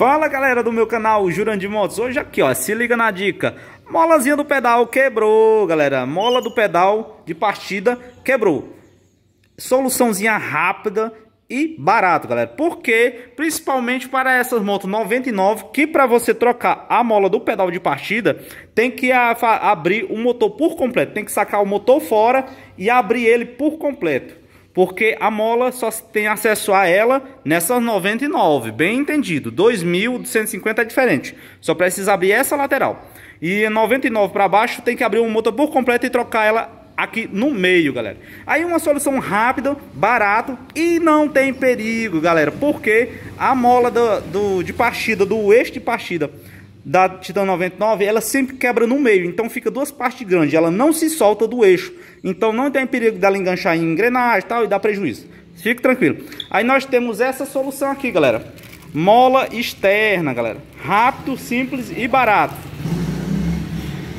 Fala galera do meu canal Jurandir Motos, hoje aqui ó, se liga na dica Molazinha do pedal quebrou galera, mola do pedal de partida quebrou Soluçãozinha rápida e barato galera, porque principalmente para essas motos 99 Que para você trocar a mola do pedal de partida tem que abrir o motor por completo Tem que sacar o motor fora e abrir ele por completo porque a mola só tem acesso a ela nessas 99, bem entendido. 2.150 é diferente. Só precisa abrir essa lateral. E 99 para baixo tem que abrir um motor por completo e trocar ela aqui no meio, galera. Aí uma solução rápida, barato e não tem perigo, galera. Porque a mola do, do de partida, do eixo de partida da Titan 99, ela sempre quebra no meio, então fica duas partes grandes, ela não se solta do eixo, então não tem perigo dela enganchar em engrenagem e tal e dar prejuízo. Fique tranquilo. Aí nós temos essa solução aqui, galera. Mola externa, galera. Rápido, simples e barato.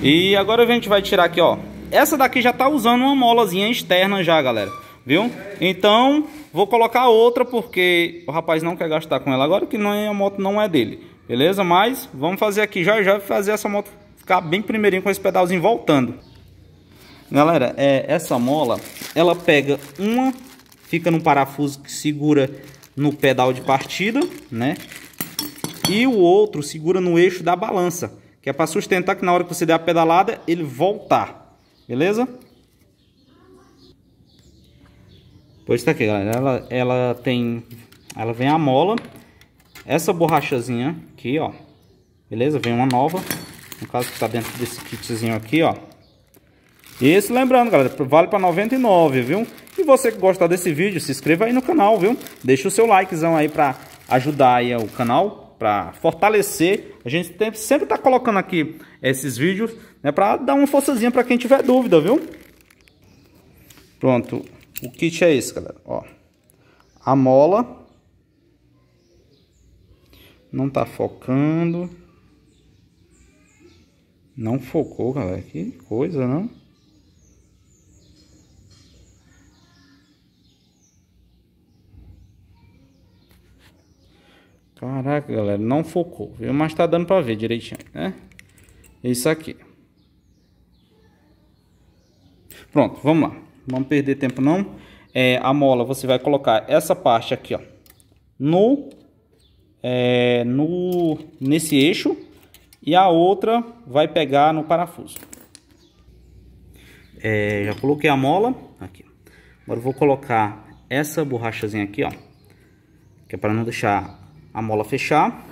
E agora a gente vai tirar aqui, ó. Essa daqui já tá usando uma molazinha externa já, galera. Viu? Então, vou colocar outra porque o rapaz não quer gastar com ela agora, que não é, a moto não é dele. Beleza? Mas vamos fazer aqui já já fazer essa moto ficar bem primeirinho com esse pedalzinho voltando. Galera, é, essa mola, ela pega uma, fica num parafuso que segura no pedal de partida, né? E o outro segura no eixo da balança, que é para sustentar que na hora que você der a pedalada, ele voltar. Beleza? Pois tá aqui, galera. Ela, ela tem... Ela vem a mola essa borrachazinha aqui, ó. Beleza? Vem uma nova. No caso que tá dentro desse kitzinho aqui, ó. esse lembrando, galera, vale para 99, viu? E você que gostar desse vídeo, se inscreva aí no canal, viu? Deixa o seu likezão aí para ajudar aí o canal, para fortalecer. A gente tem, sempre tá colocando aqui esses vídeos, né, para dar uma forçazinha para quem tiver dúvida, viu? Pronto. O kit é esse, galera, ó. A mola não tá focando. Não focou, galera. Que coisa, não? Caraca, galera, não focou, viu? Mas tá dando pra ver direitinho, né? Isso aqui. Pronto, vamos lá. Vamos perder tempo não. É, a mola, você vai colocar essa parte aqui, ó. No é, no, nesse eixo e a outra vai pegar no parafuso. É, já coloquei a mola aqui. Agora vou colocar essa borrachazinha aqui, ó, que é para não deixar a mola fechar.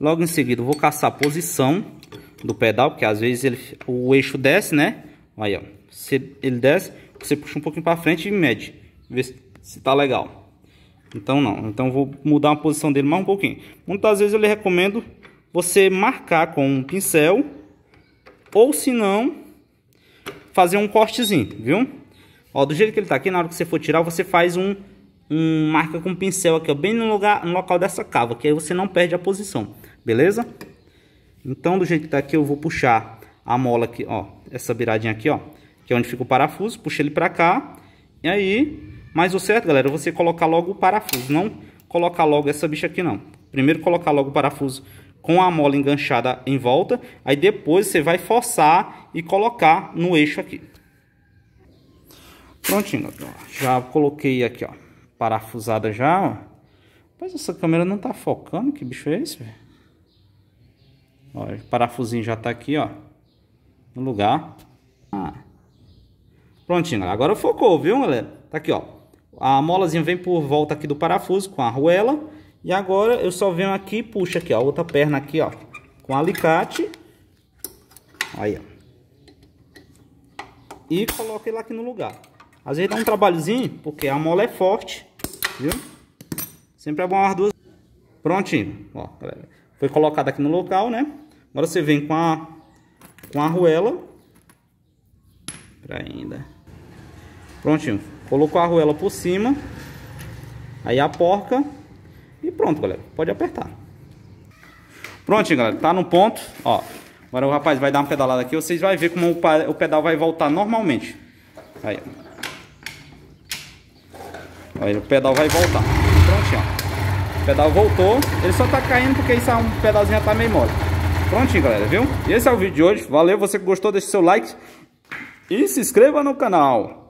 Logo em seguida vou caçar a posição do pedal, porque às vezes ele, o eixo desce, né? Aí, ó, se ele desce, você puxa um pouquinho para frente e mede, vê se, se tá legal. Então não, então vou mudar a posição dele mais um pouquinho. Muitas vezes eu lhe recomendo você marcar com um pincel ou se não fazer um cortezinho, viu? Ó, do jeito que ele tá aqui, na hora que você for tirar, você faz um, um marca com pincel aqui, ó, bem no lugar, no local dessa cava, que aí você não perde a posição, beleza? Então, do jeito que tá aqui, eu vou puxar a mola aqui, ó, essa viradinha aqui, ó, que é onde fica o parafuso, puxa ele pra cá, e aí mas o certo, galera, é você colocar logo o parafuso, não colocar logo essa bicha aqui não. Primeiro colocar logo o parafuso com a mola enganchada em volta, aí depois você vai forçar e colocar no eixo aqui. Prontinho, já coloquei aqui, ó, parafusada já, ó. Mas essa câmera não tá focando, que bicho é esse, velho? Ó, o parafusinho já tá aqui, ó, no lugar. Ah. Prontinho, agora focou, viu, galera? Tá aqui, ó, a molazinha vem por volta aqui do parafuso com a arruela. E agora eu só venho aqui e puxo aqui, ó, a outra perna aqui, ó, com alicate. Aí, ó. E coloco ele aqui no lugar. Às vezes dá um trabalhozinho, porque a mola é forte, viu? Sempre é bom as duas. Prontinho, ó, galera. Foi colocado aqui no local, né? Agora você vem com a, com a arruela. Pra ainda. Prontinho. Colocou a arruela por cima. Aí a porca. E pronto, galera. Pode apertar. Prontinho, galera. Tá no ponto. Ó. Agora o rapaz vai dar uma pedalada aqui. Vocês vão ver como o pedal vai voltar normalmente. Aí. Aí o pedal vai voltar. Prontinho, ó. O pedal voltou. Ele só tá caindo porque isso é um pedalzinho tá meio mole. Prontinho, galera, viu? Esse é o vídeo de hoje. Valeu, você que gostou, deixa seu like. E se inscreva no canal.